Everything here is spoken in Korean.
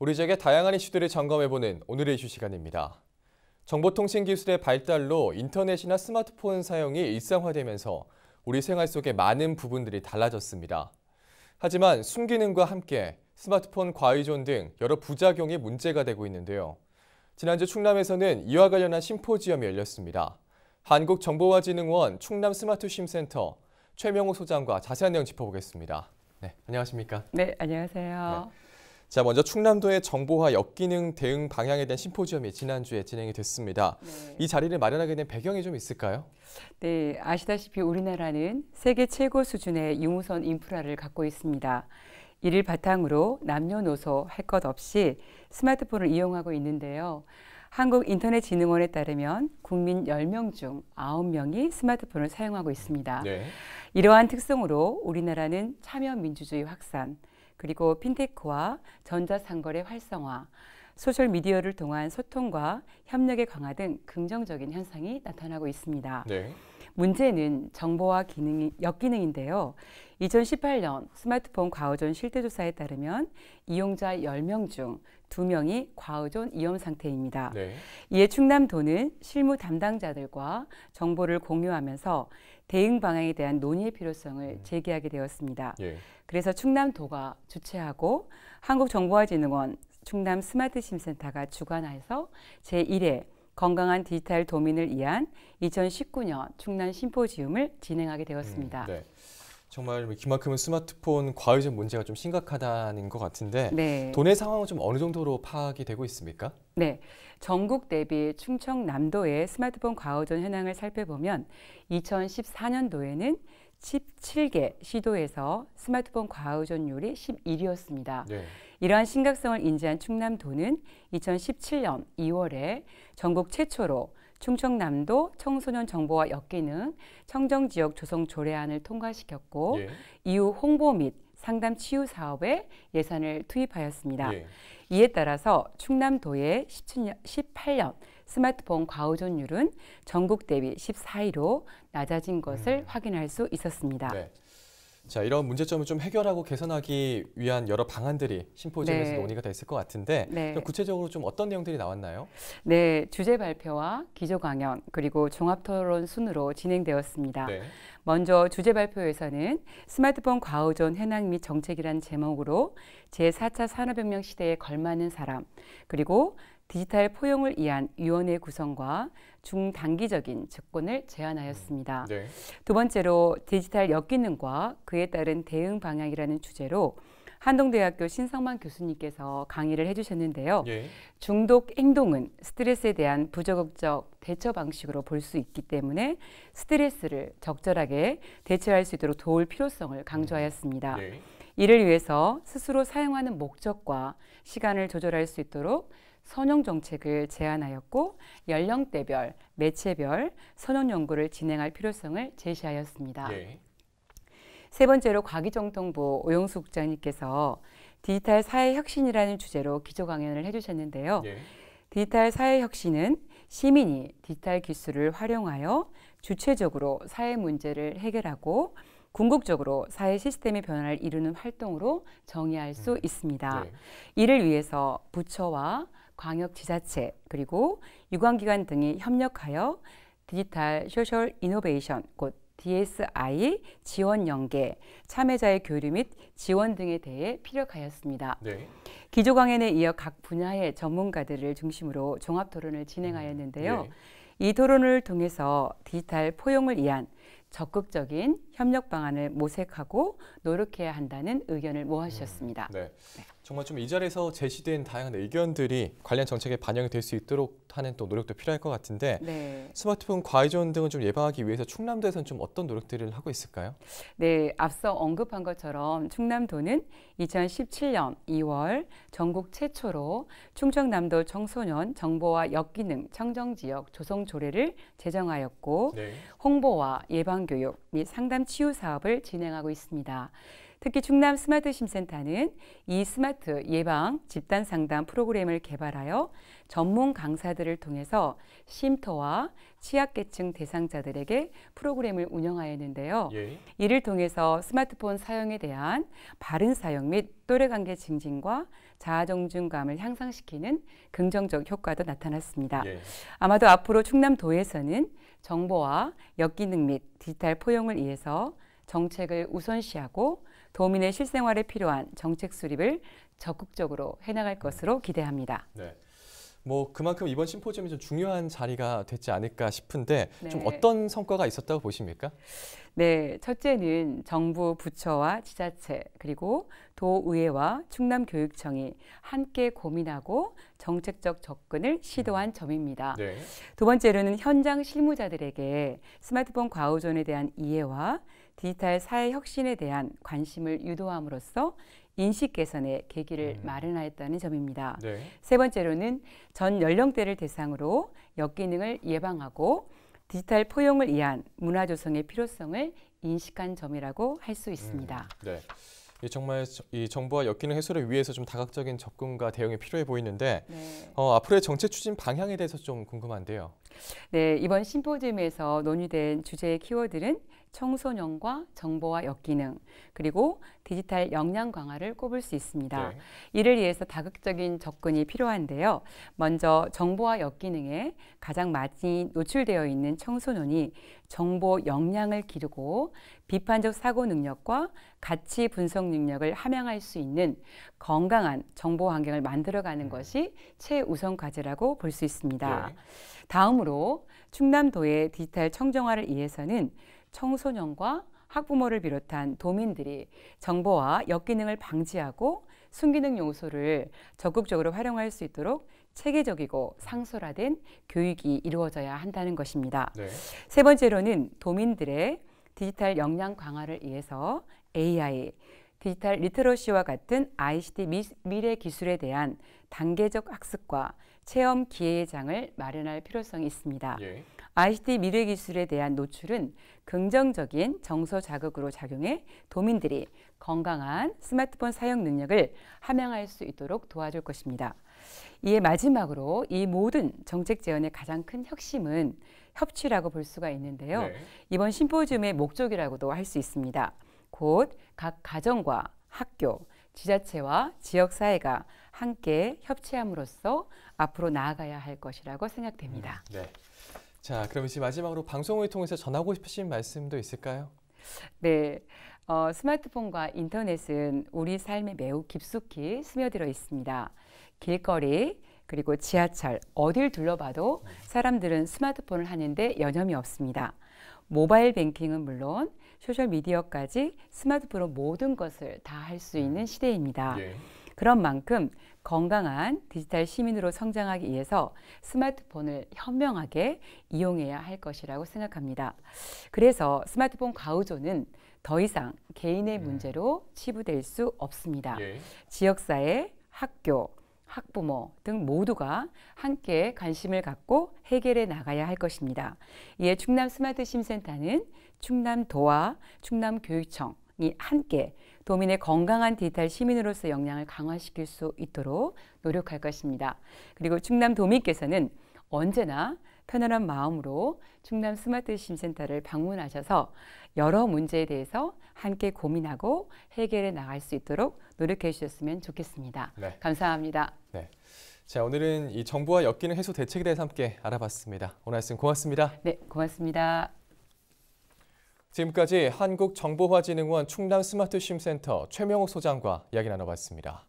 우리 지역의 다양한 이슈들을 점검해보는 오늘의 이슈 시간입니다. 정보통신 기술의 발달로 인터넷이나 스마트폰 사용이 일상화되면서 우리 생활 속의 많은 부분들이 달라졌습니다. 하지만 순기능과 함께 스마트폰 과의존 등 여러 부작용이 문제가 되고 있는데요. 지난주 충남에서는 이와 관련한 심포지엄이 열렸습니다. 한국정보화진흥원 충남 스마트쉼센터 최명호 소장과 자세한 내용 짚어보겠습니다. 네, 안녕하십니까? 네, 안녕하세요. 네. 자, 먼저 충남도의 정보화 역기능 대응 방향에 대한 심포지엄이 지난주에 진행이 됐습니다. 네. 이 자리를 마련하게 된 배경이 좀 있을까요? 네, 아시다시피 우리나라는 세계 최고 수준의 유무선 인프라를 갖고 있습니다. 이를 바탕으로 남녀노소 할 것 없이 스마트폰을 이용하고 있는데요. 한국인터넷진흥원에 따르면 국민 10명 중 9명이 스마트폰을 사용하고 있습니다. 네. 이러한 특성으로 우리나라는 참여민주주의 확산, 그리고 핀테크와 전자상거래 활성화, 소셜미디어를 통한 소통과 협력의 강화 등 긍정적인 현상이 나타나고 있습니다. 네. 문제는 정보와 기능이, 역기능인데요. 2018년 스마트폰 과오존 실태조사에 따르면 이용자 10명 중 2명이 과오존 위험 상태입니다. 네. 이에 충남도는 실무 담당자들과 정보를 공유하면서 대응 방향에 대한 논의의 필요성을 음. 제기하게 되었습니다. 예. 그래서 충남도가 주최하고 한국정보화진흥원 충남 스마트 심센터가 주관해서 제1회 건강한 디지털 도민을 위한 2019년 충남 심포지움을 진행하게 되었습니다. 음, 네. 정말 뭐 이만큼은 스마트폰 과유적 문제가 좀 심각하다는 것 같은데 네. 도내 상황은 좀 어느 정도로 파악이 되고 있습니까? 네. 전국 대비 충청남도의 스마트폰 과오전 현황을 살펴보면 2014년도에는 17개 시도에서 스마트폰 과우전율이 11위였습니다. 네. 이러한 심각성을 인지한 충남도는 2017년 2월에 전국 최초로 충청남도 청소년 정보와 엮이는 청정지역 조성 조례안을 통과시켰고 예. 이후 홍보 및 상담 치유 사업에 예산을 투입하였습니다. 예. 이에 따라서 충남도의 1 18년 스마트폰 과오존율은 전국 대비 14위로 낮아진 것을 음. 확인할 수 있었습니다. 네. 자, 이런 문제점을 좀 해결하고 개선하기 위한 여러 방안들이 심포지엄에서 네. 논의가 됐을 것 같은데 네. 좀 구체적으로 좀 어떤 내용들이 나왔나요? 네, 주제 발표와 기조 강연 그리고 종합 토론 순으로 진행되었습니다. 네. 먼저 주제 발표에서는 스마트폰 과오전 현황 및 정책이란 제목으로 제4차 산업혁명 시대에 걸맞는 사람 그리고 디지털 포용을 위한 위원회 구성과 중단기적인 접근을 제안하였습니다. 음, 네. 두 번째로 디지털 역기능과 그에 따른 대응 방향이라는 주제로 한동대학교 신성만 교수님께서 강의를 해주셨는데요. 예. 중독 행동은 스트레스에 대한 부적극적 대처 방식으로 볼 수 있기 때문에 스트레스를 적절하게 대처할 수 있도록 도울 필요성을 강조하였습니다. 음, 예. 이를 위해서 스스로 사용하는 목적과 시간을 조절할 수 있도록 선형 정책을 제안하였고 연령대별, 매체별 선형 연구를 진행할 필요성을 제시하였습니다. 예. 세 번째로 과기정통부 오영수 국장님께서 디지털 사회 혁신이라는 주제로 기조 강연을 해주셨는데요. 예. 디지털 사회 혁신은 시민이 디지털 기술을 활용하여 주체적으로 사회 문제를 해결하고 궁극적으로 사회 시스템의 변화를 이루는 활동으로 정의할 수 음. 있습니다. 네. 이를 위해서 부처와 광역지자체 그리고 유관기관 등이 협력하여 디지털 소셜 이노베이션 곧 DSI 지원 연계, 참여자의 교류 및 지원 등에 대해 피력하였습니다. 네. 기조 강연에 이어 각 분야의 전문가들을 중심으로 종합 토론을 진행하였는데요. 음, 네. 이 토론을 통해서 디지털 포용을 위한 적극적인 협력 방안을 모색하고 노력해야 한다는 의견을 모아주셨습니다. 음, 네. 네. 정말 좀이 자리에서 제시된 다양한 의견들이 관련 정책에 반영이 될수 있도록 하는 또 노력도 필요할 것 같은데 네. 스마트폰 과의존 등을 좀 예방하기 위해서 충남도에서는 좀 어떤 노력들을 하고 있을까요? 네, 앞서 언급한 것처럼 충남도는 2017년 2월 전국 최초로 충청남도 청소년 정보와 역기능 청정지역 조성조례를 제정하였고 네. 홍보와 예방교육 및 상담 치유 사업을 진행하고 있습니다. 특히 충남 스마트 심센터는 이 스마트 예방 집단 상담 프로그램을 개발하여 전문 강사들을 통해서 쉼터와 취약계층 대상자들에게 프로그램을 운영하였는데요. 예. 이를 통해서 스마트폰 사용에 대한 바른 사용 및 또래관계 증진과 자아정중감을 향상시키는 긍정적 효과도 나타났습니다. 예. 아마도 앞으로 충남도에서는 정보와 역기능 및 디지털 포용을 위해서 정책을 우선시하고 도민의 실생활에 필요한 정책 수립을 적극적으로 해나갈 네. 것으로 기대합니다. 네. 뭐 그만큼 이번 심포지엄이 좀 중요한 자리가 됐지 않을까 싶은데 네. 좀 어떤 성과가 있었다고 보십니까? 네, 첫째는 정부 부처와 지자체 그리고 도의회와 충남교육청이 함께 고민하고 정책적 접근을 시도한 음. 점입니다. 네. 두 번째로는 현장 실무자들에게 스마트폰 과우존에 대한 이해와 디지털 사회 혁신에 대한 관심을 유도함으로써 인식 개선의 계기를 음. 마련하였다는 점입니다. 네. 세 번째로는 전 연령대를 대상으로 역기능을 예방하고 디지털 포용을 위한 문화 조성의 필요성을 인식한 점이라고 할 수 있습니다. 음. 네. 이 정말 이 정부와 역기능 해소를 위해서 좀 다각적인 접근과 대응이 필요해 보이는데 네. 어, 앞으로의 정책 추진 방향에 대해서 좀 궁금한데요. 네, 이번 심포지움에서 논의된 주제의 키워드는 청소년과 정보와 역기능 그리고 디지털 역량 강화를 꼽을 수 있습니다. 네. 이를 위해서 다각적인 접근이 필요한데요. 먼저 정보와 역기능에 가장 많이 노출되어 있는 청소년이 정보 역량을 기르고 비판적 사고 능력과 가치 분석 능력을 함양할 수 있는 건강한 정보 환경을 만들어가는 음. 것이 최우선 과제라고 볼 수 있습니다. 네. 다음으로 충남도의 디지털 청정화를 위해서는 청소년과 학부모를 비롯한 도민들이 정보와 역기능을 방지하고 순기능 요소를 적극적으로 활용할 수 있도록 체계적이고 상설화된 교육이 이루어져야 한다는 것입니다. 네. 세 번째로는 도민들의 디지털 역량 강화를 위해서 AI, 디지털 리터러시와 같은 ICT 미, 미래 기술에 대한 단계적 학습과 체험 기회의 장을 마련할 필요성이 있습니다. 예. ICT 미래 기술에 대한 노출은 긍정적인 정서 자극으로 작용해 도민들이 건강한 스마트폰 사용 능력을 함양할 수 있도록 도와줄 것입니다. 이에 마지막으로 이 모든 정책 재원의 가장 큰 혁신은 협치라고 볼 수가 있는데요. 네. 이번 심포지움의 목적이라고도 할 수 있습니다. 곧 각 가정과 학교, 지자체와 지역사회가 함께 협치함으로써 앞으로 나아가야 할 것이라고 생각됩니다. 음, 네. 자, 그럼 이제 마지막으로 방송을 통해서 전하고 싶으신 말씀도 있을까요? 네. 어, 스마트폰과 인터넷은 우리 삶에 매우 깊숙이 스며들어 있습니다. 길거리, 그리고 지하철, 어딜 둘러봐도 사람들은 스마트폰을 하는데 여념이 없습니다. 모바일 뱅킹은 물론 소셜미디어까지 스마트폰으로 모든 것을 다 할 수 있는 음. 시대입니다. 예. 그런 만큼 건강한 디지털 시민으로 성장하기 위해서 스마트폰을 현명하게 이용해야 할 것이라고 생각합니다. 그래서 스마트폰 가우조는 더 이상 개인의 네. 문제로 치부될 수 없습니다. 예. 지역사회, 학교, 학부모 등 모두가 함께 관심을 갖고 해결해 나가야 할 것입니다. 이에 충남 스마트 심센터는 충남도와 충남교육청, 이 함께 도민의 건강한 디지털 시민으로서 역량을 강화시킬 수 있도록 노력할 것입니다. 그리고 충남 도민께서는 언제나 편안한 마음으로 충남 스마트 심센터를 방문하셔서 여러 문제에 대해서 함께 고민하고 해결해 나갈 수 있도록 노력해 주셨으면 좋겠습니다. 네. 감사합니다. 네. 자, 오늘은 이 정부와 엮이는 해소 대책에 대해서 함께 알아봤습니다. 오늘 말씀 고맙습니다. 네, 고맙습니다. 지금까지 한국정보화진흥원 충남 스마트쉼센터 최명호 소장과 이야기 나눠봤습니다.